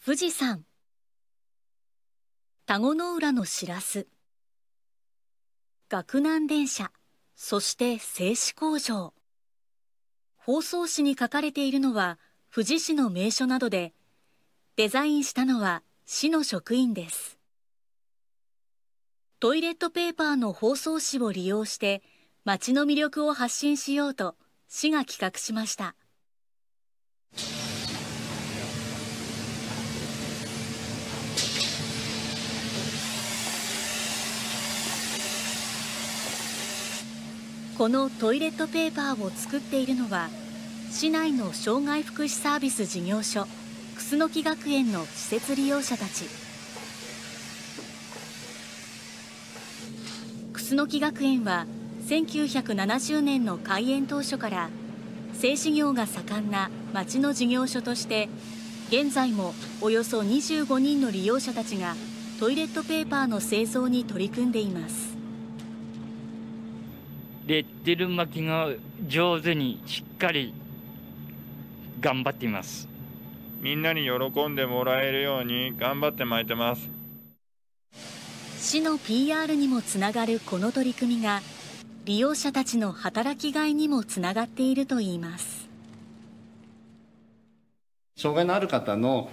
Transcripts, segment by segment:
富士山田子の浦のしらす学南電車そして製紙工場包装紙に書かれているのは富士市の名所などでデザインしたのは市の職員ですトイレットペーパーの包装紙を利用して街の魅力を発信しようと市が企画しました。このトイレットペーパーを作っているのは市内の障害福祉サービス事業所楠木学園の施設利用者たち楠木学園は1970年の開園当初から製紙業が盛んな町の事業所として現在もおよそ25人の利用者たちがトイレットペーパーの製造に取り組んでいますレッテル巻きが上手にしっかり頑張っていますみんなに喜んでもらえるように頑張って巻いてます市の PR にもつながるこの取り組みが利用者たちの働きがいにもつながっているといいます障害のある方の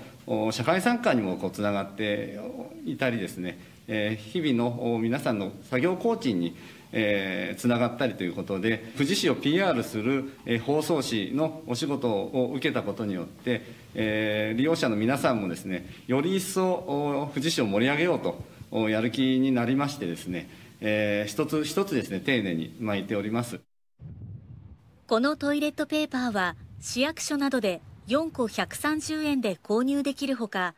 社会参加にもつながっていたりですね、日々の皆さんの作業工賃につながったりということで、富士市を PR する放送誌のお仕事を受けたことによって、利用者の皆さんもですね、より一層富士市を盛り上げようとやる気になりましてですね、一つ一つですね、丁寧に巻いております。このトイレットペーパーは市役所などで4個130円で購入できるほか、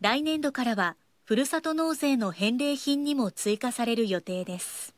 来年度からはふるさと納税の返礼品にも追加される予定です。